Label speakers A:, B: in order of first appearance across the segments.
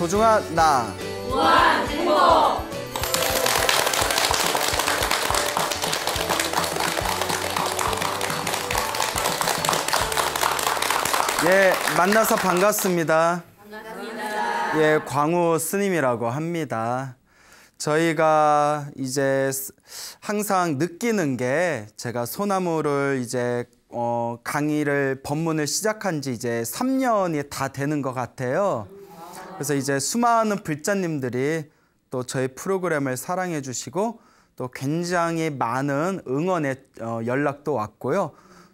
A: 소중한 나. 무한 행복. 예, 만나서 반갑습니다. 반갑습니다. 예, 광우 스님이라고 합니다. 저희가 이제 항상 느끼는 게 제가 소나무를 이제 어, 강의를 법문을 시작한 지 이제 3년이 다 되는 것 같아요. 그래서 이제 수많은 불자님들이 또 저희 프로그램을 사랑해 주시고 또 굉장히 많은 응원의 어, 연락도 왔고요.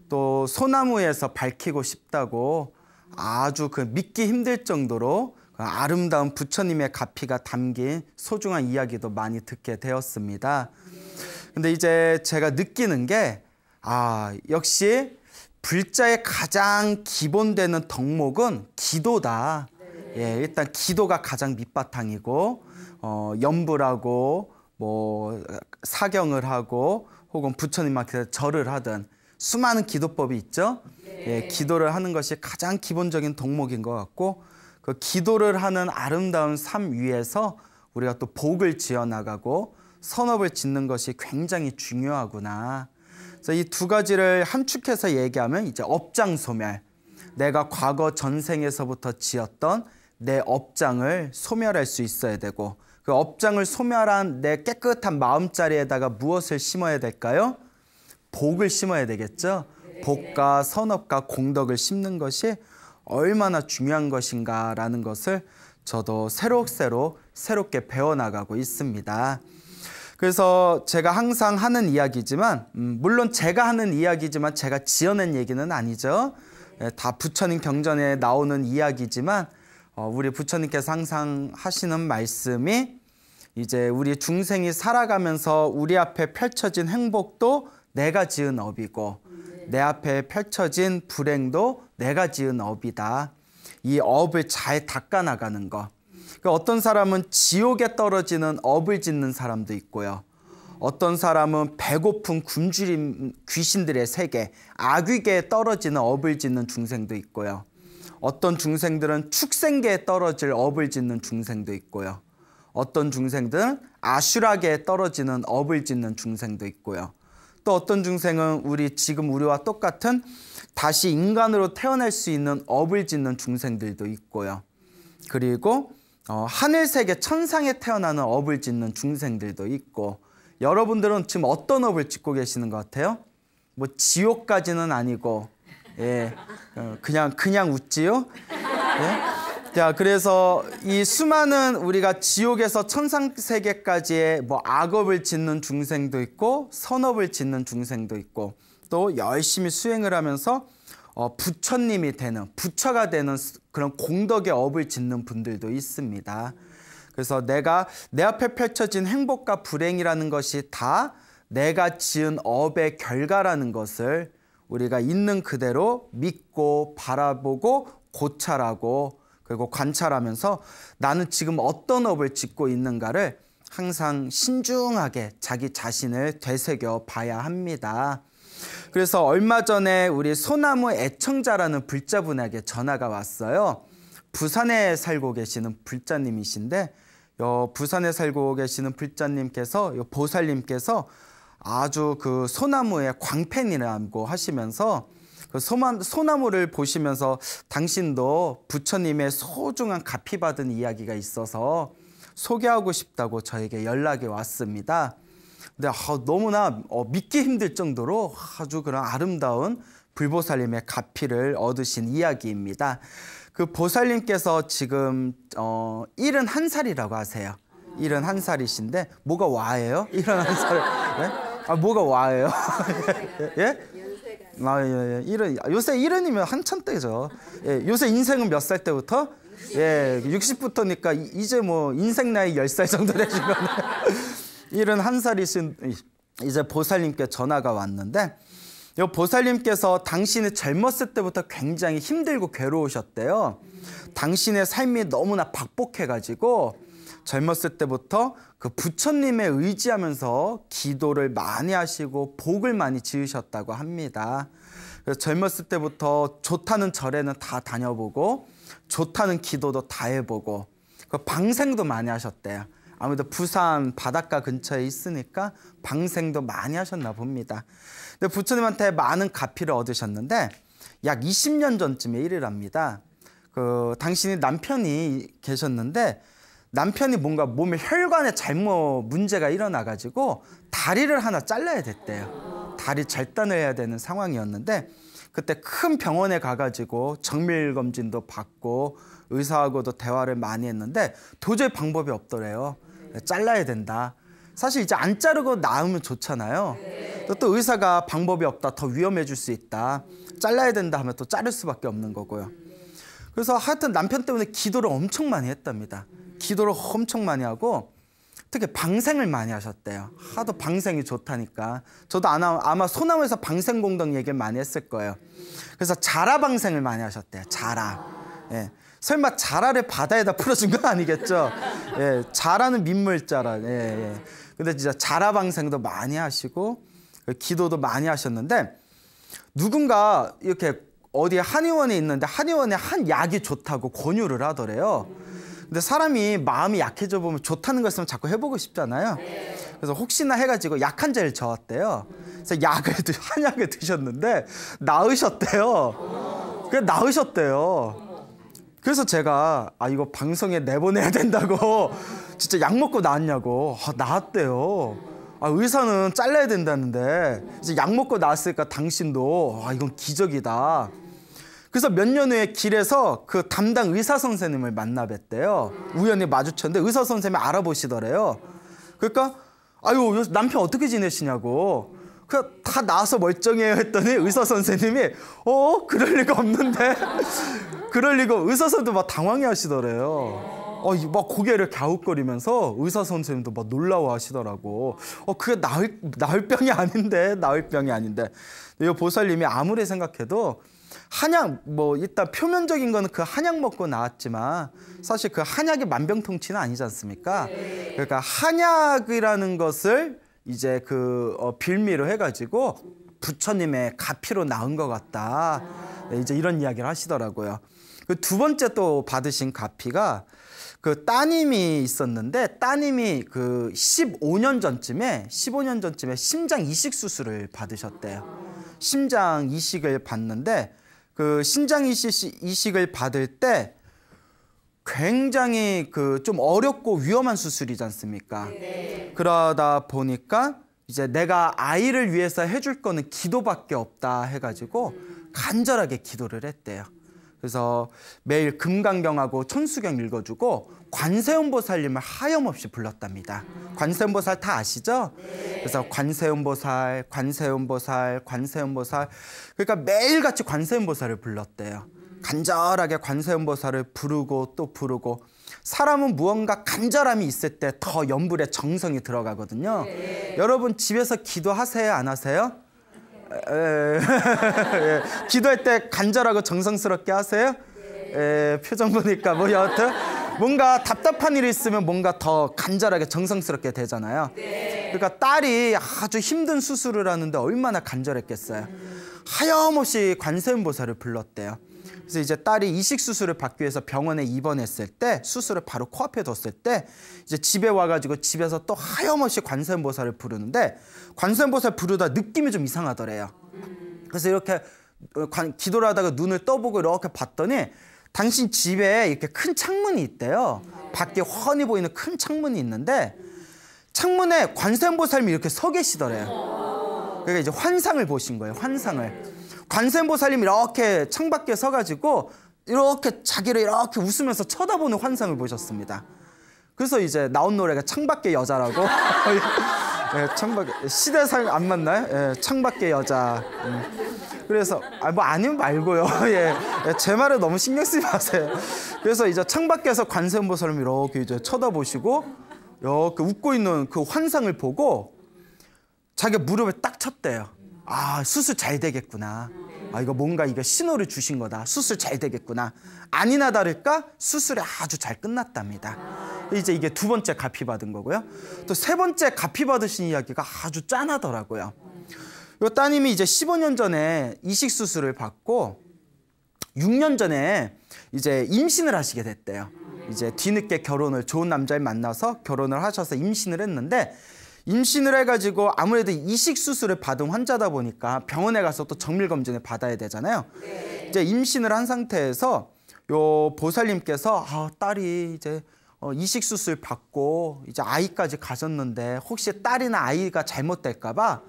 A: 또 소나무에서 밝히고 싶다고 아주 그 믿기 힘들 정도로 그 아름다운 부처님의 가피가 담긴 소중한 이야기도 많이 듣게 되었습니다. 근데 이제 제가 느끼는 게, 아, 역시 불자의 가장 기본되는 덕목은 기도다. 예, 일단 기도가 가장 밑바탕이고 어, 염불하고뭐 사경을 하고 혹은 부처님 한테 절을 하든 수많은 기도법이 있죠. 예, 네. 기도를 하는 것이 가장 기본적인 덕목인 것 같고 그 기도를 하는 아름다운 삶 위에서 우리가 또 복을 지어 나가고 선업을 짓는 것이 굉장히 중요하구나. 그래서 이 두 가지를 함축해서 얘기하면 이제 업장 소멸. 내가 과거 전생에서부터 지었던 내 업장을 소멸할 수 있어야 되고 그 업장을 소멸한 내 깨끗한 마음자리에다가 무엇을 심어야 될까요? 복을 심어야 되겠죠. 복과 선업과 공덕을 심는 것이 얼마나 중요한 것인가라는 것을 저도 새록새록 새롭게 배워나가고 있습니다. 그래서 제가 항상 하는 이야기지만 음, 물론 제가 하는 이야기지만 제가 지어낸 얘기는 아니죠. 예, 다 부처님 경전에 나오는 이야기지만 어, 우리 부처님께서 항상 하시는 말씀이 이제 우리 중생이 살아가면서 우리 앞에 펼쳐진 행복도 내가 지은 업이고 내 앞에 펼쳐진 불행도 내가 지은 업이다. 이 업을 잘 닦아나가는 것. 그러니까 어떤 사람은 지옥에 떨어지는 업을 짓는 사람도 있고요. 어떤 사람은 배고픈 굶주림 귀신들의 세계, 악귀계에 떨어지는 업을 짓는 중생도 있고요. 어떤 중생들은 축생계에 떨어질 업을 짓는 중생도 있고요. 어떤 중생들은 아슈라계에 떨어지는 업을 짓는 중생도 있고요. 또 어떤 중생은 우리 지금 우리와 똑같은 다시 인간으로 태어날 수 있는 업을 짓는 중생들도 있고요. 그리고 어, 하늘세계 천상에 태어나는 업을 짓는 중생들도 있고 여러분들은 지금 어떤 업을 짓고 계시는 것 같아요? 뭐 지옥까지는 아니고 예, 어, 그냥 그냥 웃지요. 예? 자, 그래서 이 수많은 우리가 지옥에서 천상 세계까지의 뭐 악업을 짓는 중생도 있고 선업을 짓는 중생도 있고 또 열심히 수행을 하면서 어, 부처님이 되는 부처가 되는 그런 공덕의 업을 짓는 분들도 있습니다. 그래서 내가 내 앞에 펼쳐진 행복과 불행이라는 것이 다 내가 지은 업의 결과라는 것을 우리가 있는 그대로 믿고 바라보고 고찰하고 그리고 관찰하면서 나는 지금 어떤 업을 짓고 있는가를 항상 신중하게 자기 자신을 되새겨 봐야 합니다. 그래서 얼마 전에 우리 소나무 애청자라는 불자분에게 전화가 왔어요. 부산에 살고 계시는 불자님이신데 부산에 살고 계시는 불자님께서 보살님께서 아주 그 소나무의 광팬이라고 하시면서 그 소만, 소나무를 보시면서 당신도 부처님의 소중한 가피받은 이야기가 있어서 소개하고 싶다고 저에게 연락이 왔습니다. 근데 아, 너무나 어, 믿기 힘들 정도로 아주 그런 아름다운 불보살님의 가피를 얻으신 이야기입니다. 그 보살님께서 지금 어, 71살이라고 하세요. 71살이신데 뭐가 와예요? 71살. 네? 아 뭐가 와예요? 예? 아, 예, 예. 이런 예. 요새 이런이면 한참 때죠. 예, 요새 인생은 몇 살 때부터? 예, 60부터니까 이제 뭐 인생 나이 10살 정도 되시면 이런 한 살이신 이제 보살님께 전화가 왔는데 요 보살님께서 당신이 젊었을 때부터 굉장히 힘들고 괴로우셨대요. 당신의 삶이 너무나 박복해가지고 젊었을 때부터 그 부처님에 의지하면서 기도를 많이 하시고 복을 많이 지으셨다고 합니다. 그래서 젊었을 때부터 좋다는 절에는 다 다녀보고 좋다는 기도도 다 해보고 그 방생도 많이 하셨대요. 아무래도 부산 바닷가 근처에 있으니까 방생도 많이 하셨나 봅니다. 근데 부처님한테 많은 가피를 얻으셨는데 약 20년 전쯤에 일이랍니다. 그 당신이 남편이 계셨는데 남편이 뭔가 몸에 혈관에 잘못 문제가 일어나가지고 다리를 하나 잘라야 됐대요. 다리 절단을 해야 되는 상황이었는데 그때 큰 병원에 가가지고 정밀 검진도 받고 의사하고도 대화를 많이 했는데 도저히 방법이 없더래요. 잘라야 된다. 사실 이제 안 자르고 나으면 좋잖아요. 또, 또 의사가 방법이 없다, 더 위험해질 수 있다. 잘라야 된다 하면 또 자를 수밖에 없는 거고요. 그래서 하여튼 남편 때문에 기도를 엄청 많이 했답니다. 기도를 엄청 많이 하고 특히 방생을 많이 하셨대요. 하도 방생이 좋다니까. 저도 아마 소나무에서 방생공덕 얘기를 많이 했을 거예요. 그래서 자라 방생을 많이 하셨대요. 자라. 예. 설마 자라를 바다에다 풀어준 건 아니겠죠? 예. 자라는 민물자라. 예, 예. 근데 진짜 자라 방생도 많이 하시고 그 기도도 많이 하셨는데 누군가 이렇게 어디 한의원에 있는데 한의원에 한 약이 좋다고 권유를 하더래요. 근데 사람이 마음이 약해져 보면 좋다는 걸 쓰면 자꾸 해보고 싶잖아요. 그래서 혹시나 해가지고 약한 제를 저었대요. 그래서 약을 한약을 드셨는데 나으셨대요. 그래 나으셨대요. 그래서 제가 아 이거 방송에 내보내야 된다고 진짜 약 먹고 나왔냐고 아, 나왔대요아 의사는 잘라야 된다는데 이제 약 먹고 나왔으니까 당신도 아 이건 기적이다. 그래서 몇 년 후에 길에서 그 담당 의사 선생님을 만나 뵀대요. 우연히 마주쳤는데 의사 선생님이 알아보시더래요. 그러니까 아유 남편 어떻게 지내시냐고. 그다 냥 나와서 멀쩡해요 했더니 의사 선생님이 어 그럴 리가 없는데 그럴 리가 의사 선생도 막 당황해 하시더래요. 어, 막 고개를 갸웃거리면서 의사 선생님도 막 놀라워하시더라고. 어, 그게 나을 나을 병이 아닌데 나을 병이 아닌데. 이 보살님이 아무리 생각해도 한약 뭐 일단 표면적인 거는 그 한약 먹고 나왔지만 사실 그 한약이 만병통치는 아니지 않습니까? 네. 그러니까 한약이라는 것을 이제 그 어, 빌미로 해가지고 부처님의 가피로 나은 것 같다. 아. 네, 이제 이런 이야기를 하시더라고요. 그 두 번째 또 받으신 가피가 그 따님이 있었는데 따님이 그 15년 전쯤에 15년 전쯤에 심장 이식 수술을 받으셨대요. 아. 심장 이식을 받는데 그 신장 이식, 을 받을 때 굉장히 그 좀 어렵고 위험한 수술이지 않습니까? 네. 그러다 보니까 이제 내가 아이를 위해서 해줄 거는 기도밖에 없다 해가지고 음. 간절하게 기도를 했대요. 그래서 매일 금강경하고 천수경 읽어주고 관세음보살님을 하염없이 불렀답니다. 관세음보살 다 아시죠? 그래서 관세음보살, 관세음보살, 관세음보살. 그러니까 매일같이 관세음보살을 불렀대요. 간절하게 관세음보살을 부르고 또 부르고 사람은 무언가 간절함이 있을 때더 연불에 정성이 들어가거든요. 네. 여러분 집에서 기도하세요, 안 하세요? 예. 예. 기도할 때 간절하고 정성스럽게 하세요? 예, 표정 보니까 뭐 여하튼 뭔가 답답한 일이 있으면 뭔가 더 간절하게 정성스럽게 되잖아요. 그러니까 딸이 아주 힘든 수술을 하는데 얼마나 간절했겠어요. 하염없이 관세음보살을 불렀대요. 그래서 이제 딸이 이식 수술을 받기 위해서 병원에 입원했을 때 수술을 바로 코앞에 뒀을 때 이제 집에 와가지고 집에서 또 하염없이 관세음보살을 부르는데 관세음보살 부르다 느낌이 좀 이상하더래요. 그래서 이렇게 어, 관, 기도를 하다가 눈을 떠보고 이렇게 봤더니 당신 집에 이렇게 큰 창문이 있대요. 밖에 훤히 보이는 큰 창문이 있는데 창문에 관세음보살이 이렇게 서 계시더래요. 그러니까 이제 환상을 보신 거예요. 환상을. 관세음보살님 이렇게 창밖에 서가지고 이렇게 자기를 이렇게 웃으면서 쳐다보는 환상을 보셨습니다. 그래서 이제 나온 노래가 창밖의 여자라고. 예, 창밖 시대상 안 맞나요? 예, 창밖의 여자. 예. 그래서 아, 뭐 아니면 말고요. 예, 예, 제 말에 너무 신경 쓰지 마세요. 그래서 이제 창밖에서 관세음보살님 이렇게 이제 쳐다보시고 이렇게 웃고 있는 그 환상을 보고 자기 무릎에 딱 쳤대요. 아, 수술 잘 되겠구나. 아, 이거 뭔가 이게 신호를 주신 거다. 수술 잘 되겠구나. 아니나 다를까 수술이 아주 잘 끝났답니다. 이제 이게 두 번째 가피 받은 거고요. 또 세 번째 가피 받으신 이야기가 아주 짠하더라고요. 요 따님이 이제 15년 전에 이식 수술을 받고 6년 전에 이제 임신을 하시게 됐대요. 이제 뒤늦게 결혼을 좋은 남자를 만나서 결혼을 하셔서 임신을 했는데 임신을 해가지고 아무래도 이식 수술을 받은 환자다 보니까 병원에 가서 또 정밀 검진을 받아야 되잖아요. 네. 이제 임신을 한 상태에서 요 보살님께서 아 딸이 이제 어, 이식 수술 받고 이제 아이까지 가졌는데 혹시 딸이나 아이가 잘못될까봐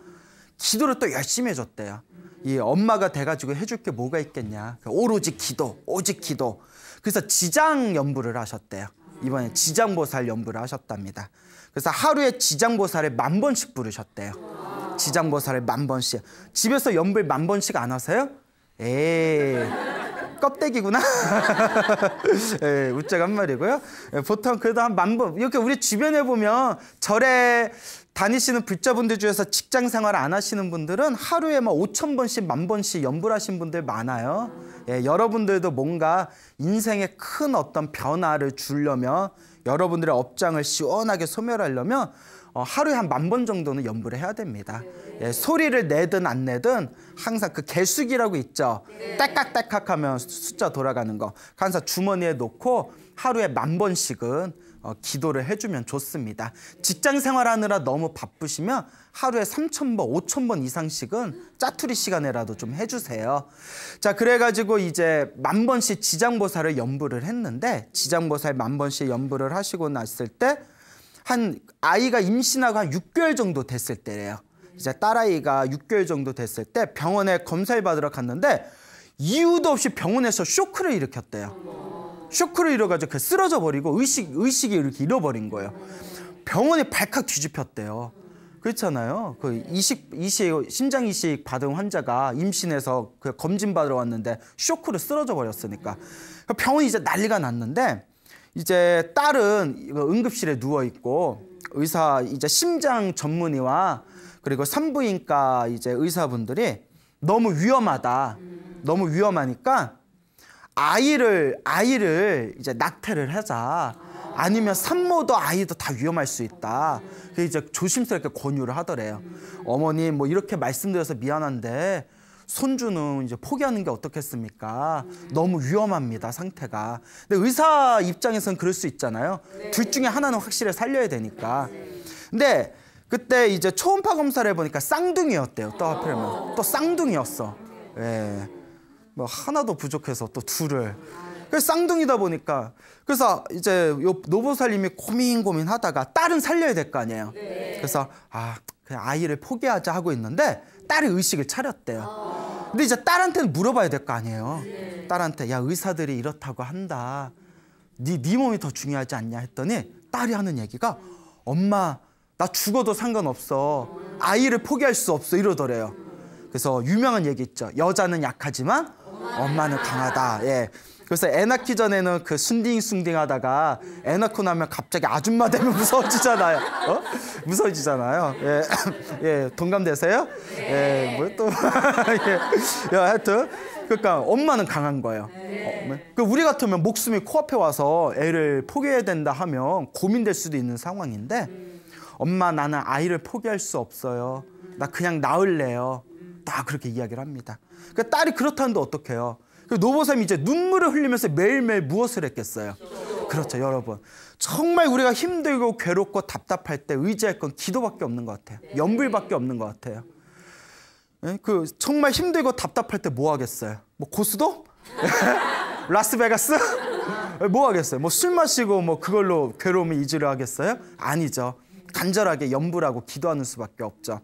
A: 기도를 또 열심히 해줬대요. 이 엄마가 돼가지고 해줄 게 뭐가 있겠냐. 오로지 기도, 오직 기도. 그래서 지장 염부를 하셨대요. 이번에 지장보살 연불을 하셨답니다. 그래서 하루에 지장보살을 만 번씩 부르셨대요. 지장보살을 만 번씩. 집에서 연불 만 번씩 안 하세요? 에이. 예. 껍데기구나. 예, 우짝 한 말이고요. 예, 보통 그래도 한 만 번. 이렇게 우리 주변에 보면 절에 다니시는 불자분들 중에서 직장 생활 안 하시는 분들은 하루에 막 5천 번씩 만 번씩 연불하신 분들 많아요. 예, 여러분들도 뭔가 인생에 큰 어떤 변화를 주려면 여러분들의 업장을 시원하게 소멸하려면 어, 하루에 한 만 번 정도는 연불을 해야 됩니다. 예, 소리를 내든 안 내든 항상 그 개수기라고 있죠. 딸깍딸깍 하면 숫자 돌아가는 거. 항상 주머니에 놓고 하루에 만 번씩은 어, 기도를 해주면 좋습니다. 직장 생활하느라 너무 바쁘시면 하루에 3,000번, 5,000번 이상씩은 짜투리 시간에라도 좀 해주세요. 자, 그래가지고 이제 만 번씩 지장보살을 연불을 했는데 지장보살 만 번씩 연불을 하시고 났을 때한 아이가 임신하고 한 6개월 정도 됐을 때래요. 이제 딸아이가 6개월 정도 됐을 때 병원에 검사를 받으러 갔는데 이유도 없이 병원에서 쇼크를 일으켰대요. 쇼크를 일어가지그 쓰러져 버리고 의식 의식이 이렇게 잃어버린 거예요. 병원이 발칵 뒤집혔대요. 그렇잖아요. 그 이식 이식 심장 이식 받은 환자가 임신해서 그 검진 받으러 왔는데 쇼크로 쓰러져 버렸으니까 그 병원이 이제 난리가 났는데 이제 딸은 응급실에 누워 있고 의사 이제 심장 전문의와 그리고 산부인과 이제 의사분들이 너무 위험하다. 너무 위험하니까 아이를 아이를 이제 낙태를 하자. 아니면 산모도 아이도 다 위험할 수 있다. 그 이제 조심스럽게 권유를 하더래요. 어머니 뭐 이렇게 말씀드려서 미안한데 손주는 이제 포기하는 게 어떻겠습니까? 음. 너무 위험합니다, 상태가. 근데 의사 입장에서는 그럴 수 있잖아요. 네. 둘 중에 하나는 확실히 살려야 되니까. 근데 그때 이제 초음파 검사를 해보니까 쌍둥이였대요, 또 하필이면. 또 쌍둥이였어. 예. 네. 뭐 하나도 부족해서 또 둘을. 그래서 쌍둥이다 보니까 그래서 이제 요 노보살님이 고민 고민하다가 딸은 살려야 될 거 아니에요. 네. 그래서 아 그냥 아이를 포기하자 하고 있는데 딸의 의식을 차렸대요. 아. 근데 이제 딸한테는 물어봐야 될 거 아니에요. 네. 딸한테 야 의사들이 이렇다고 한다. 네, 네 몸이 더 중요하지 않냐 했더니 딸이 하는 얘기가 엄마 나 죽어도 상관없어. 아이를 포기할 수 없어 이러더래요. 그래서 유명한 얘기 있죠. 여자는 약하지만 엄마는 강하다. 예. 그래서 애 낳기 전에는 그 순딩순딩하다가 애 낳고 나면 갑자기 아줌마 되면 무서워지잖아요. 어? 무서워지잖아요. 예, 예 동감되세요? 예, 뭐또 예, 야, 하여튼 그러니까 엄마는 강한 거예요. 어, 네. 그 우리 같으면 목숨이 코앞에 와서 애를 포기해야 된다 하면 고민될 수도 있는 상황인데 엄마 나는 아이를 포기할 수 없어요. 나 그냥 낳을래요. 다 그렇게 이야기를 합니다. 그 그러니까 딸이 그렇다는데 어떡해요? 그 노보샘이 이제 눈물을 흘리면서 매일매일 무엇을 했겠어요? 그렇죠, 여러분. 정말 우리가 힘들고 괴롭고 답답할 때 의지할 건 기도밖에 없는 것 같아요. 연불밖에 없는 것 같아요. 예? 그 정말 힘들고 답답할 때 뭐 하겠어요? 뭐 고수도? 라스베가스? 예, 뭐 하겠어요? 뭐 술 마시고 뭐 그걸로 괴로움을 이지를 하겠어요? 아니죠. 간절하게 연불하고 기도하는 수밖에 없죠.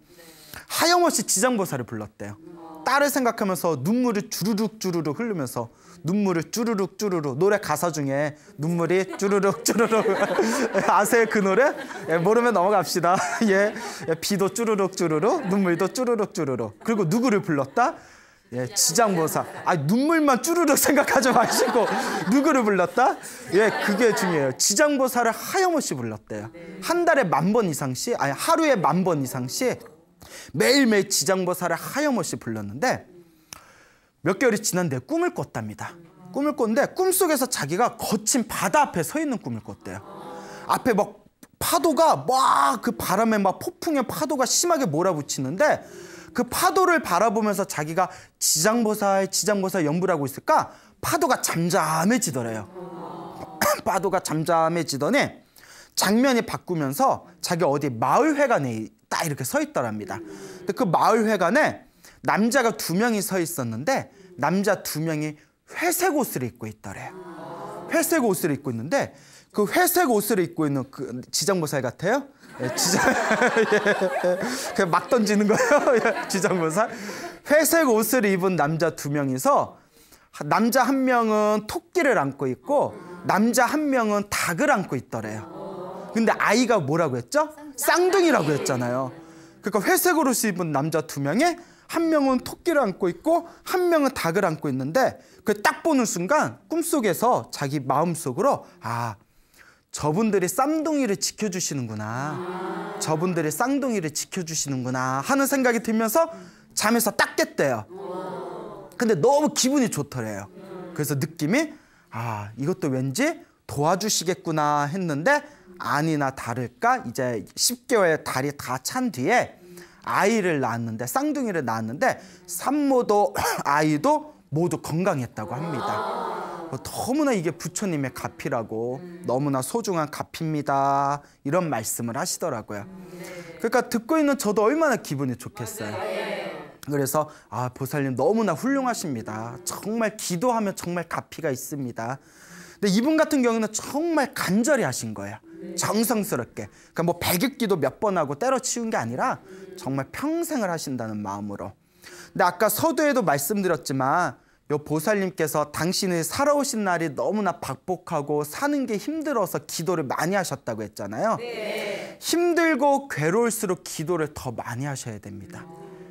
A: 하염없이 지장보살을 불렀대요. 딸을 생각하면서 눈물을 주르륵 주르륵 흘리면서 눈물을 쭈르륵 쭈르륵 노래 가사 중에 눈물이 쭈르륵 쭈르륵 아세요 그 노래? 예, 모르면 넘어갑시다. 예, 예, 비도 쭈르륵 쭈르륵 눈물도 쭈르륵 쭈르륵 그리고 누구를 불렀다? 예, 지장보살. 아 눈물만 쭈르륵 생각하지 마시고 누구를 불렀다? 예, 그게 중요해요. 지장보살을 하염없이 불렀대요. 한 달에 만 번 이상씩, 아니 하루에 만 번 이상씩 매일매일 지장보살을 하염없이 불렀는데 몇 개월이 지났는데 꿈을 꿨답니다. 꿈을 꿨는데 꿈속에서 자기가 거친 바다 앞에 서 있는 꿈을 꿨대요. 앞에 막 파도가 막 그 바람에 막 폭풍의 파도가 심하게 몰아붙이는데 그 파도를 바라보면서 자기가 지장보살, 지장보살 연불하고 있을까 파도가 잠잠해지더래요. 파도가 잠잠해지더니 장면이 바꾸면서 자기 어디 마을회관에 딱 이렇게 서 있더랍니다. 근데 그 마을회관에 남자가 두 명이 서 있었는데 남자 두 명이 회색 옷을 입고 있더래요. 회색 옷을 입고 있는데 그 회색 옷을 입고 있는 그 지장보살 같아요? 예, 지장 예, 그냥 막 던지는 거예요. 예, 지장보살. 회색 옷을 입은 남자 두 명이서 남자 한 명은 토끼를 안고 있고 남자 한 명은 닭을 안고 있더래요. 근데 아이가 뭐라고 했죠? 쌍둥이라고 했잖아요. 그러니까 회색으로 입은 남자 두 명에 한 명은 토끼를 안고 있고 한 명은 닭을 안고 있는데 그딱 보는 순간 꿈속에서 자기 마음속으로 아 저분들이 쌍둥이를 지켜주시는구나 저분들이 쌍둥이를 지켜주시는구나 하는 생각이 들면서 잠에서 딱 깼대요 근데 너무 기분이 좋더래요 그래서 느낌이 아 이것도 왠지 도와주시겠구나 했는데 아니나 다를까 이제 10개월의 달이 다 찬 뒤에 아이를 낳았는데 쌍둥이를 낳았는데 산모도 아이도 모두 건강했다고 합니다. 뭐 너무나 이게 부처님의 가피라고 너무나 소중한 가피입니다. 이런 말씀을 하시더라고요. 그러니까 듣고 있는 저도 얼마나 기분이 좋겠어요. 그래서 아 보살님 너무나 훌륭하십니다. 정말 기도하면 정말 가피가 있습니다. 근데 이분 같은 경우는 정말 간절히 하신 거예요. 정성스럽게. 그러니까 뭐 백일기도 몇 번 하고 때려치운 게 아니라 정말 평생을 하신다는 마음으로. 근데 아까 서두에도 말씀드렸지만 요 보살님께서 당신의 살아오신 날이 너무나 박복하고 사는 게 힘들어서 기도를 많이 하셨다고 했잖아요. 네. 힘들고 괴로울수록 기도를 더 많이 하셔야 됩니다.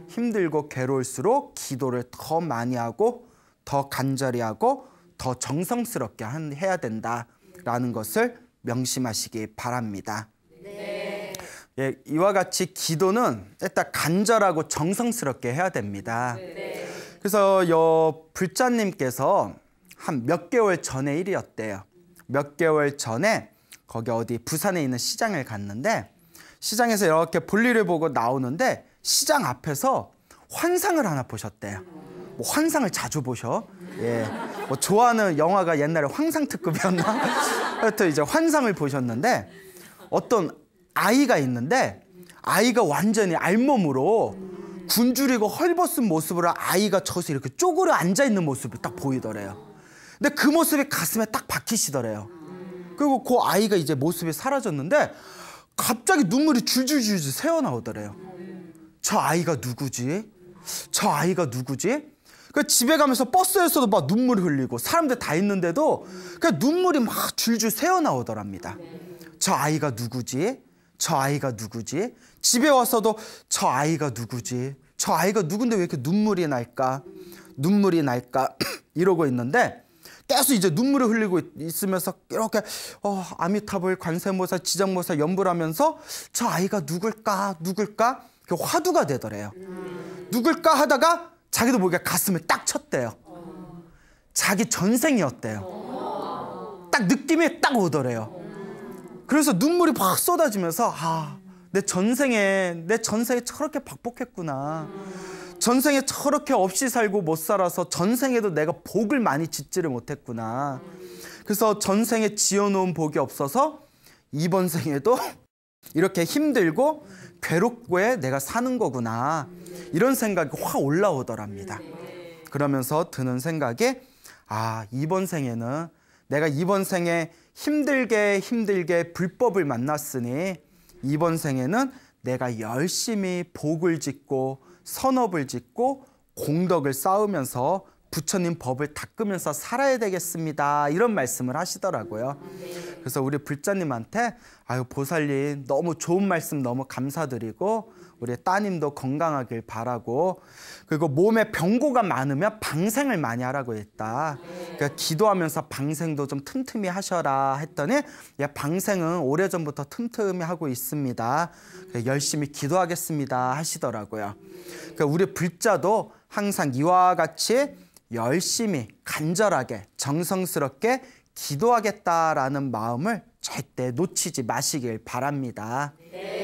A: 힘들고 괴로울수록 기도를 더 많이 하고 더 간절히 하고 더 정성스럽게 해야 된다라는 것을 명심하시기 바랍니다. 네. 예, 이와 같이 기도는 일단 간절하고 정성스럽게 해야 됩니다. 네. 그래서 여 불자님께서 한 몇 개월 전의 일이었대요. 몇 개월 전에 거기 어디 부산에 있는 시장을 갔는데 시장에서 이렇게 볼일을 보고 나오는데 시장 앞에서 환상을 하나 보셨대요. 뭐 환상을 자주 보셔. 예. 뭐 좋아하는 영화가 옛날에 황상특급이었나? 하여튼 이제 환상을 보셨는데 어떤 아이가 있는데 아이가 완전히 알몸으로 굶주리고 헐벗은 모습으로 아이가 져서 이렇게 쪼그려 앉아있는 모습이 딱 보이더래요. 근데 그 모습이 가슴에 딱 박히시더래요. 그리고 그 아이가 이제 모습이 사라졌는데 갑자기 눈물이 줄줄줄줄 새어나오더래요. 저 아이가 누구지? 저 아이가 누구지? 그 집에 가면서 버스에서도 막 눈물 흘리고 사람들 다 있는데도 그냥 눈물이 막 줄줄 새어 나오더랍니다. 저 아이가 누구지? 저 아이가 누구지? 집에 와서도 저 아이가 누구지? 저 아이가 누군데 왜 이렇게 눈물이 날까? 눈물이 날까? 이러고 있는데 계속 이제 눈물을 흘리고 있으면서 이렇게 어, 아미타불, 관세모사, 지장모사 연불하면서 저 아이가 누굴까? 누굴까? 그 화두가 되더래요. 누굴까 하다가 자기도 모르게 가슴을 딱 쳤대요. 자기 전생이었대요. 딱 느낌이 딱 오더래요. 그래서 눈물이 팍 쏟아지면서 아, 내 전생에 내 전생에 저렇게 박복했구나. 전생에 저렇게 없이 살고 못 살아서 전생에도 내가 복을 많이 짓지를 못했구나. 그래서 전생에 지어놓은 복이 없어서 이번 생에도 이렇게 힘들고 괴롭고에 내가 사는 거구나 이런 생각이 확 올라오더랍니다. 그러면서 드는 생각이 아 이번 생에는 내가 이번 생에 힘들게 힘들게 불법을 만났으니 이번 생에는 내가 열심히 복을 짓고 선업을 짓고 공덕을 쌓으면서 부처님 법을 닦으면서 살아야 되겠습니다. 이런 말씀을 하시더라고요. 그래서 우리 불자님한테 아유 보살님 너무 좋은 말씀 너무 감사드리고 우리 따님도 건강하길 바라고 그리고 몸에 병고가 많으면 방생을 많이 하라고 했다. 그러니까 기도하면서 방생도 좀 틈틈이 하셔라 했더니 예, 방생은 오래전부터 틈틈이 하고 있습니다. 열심히 기도하겠습니다 하시더라고요. 그러니까 우리 불자도 항상 이와 같이 열심히 간절하게 정성스럽게 기도하겠다라는 마음을 절대 놓치지 마시길 바랍니다. 네.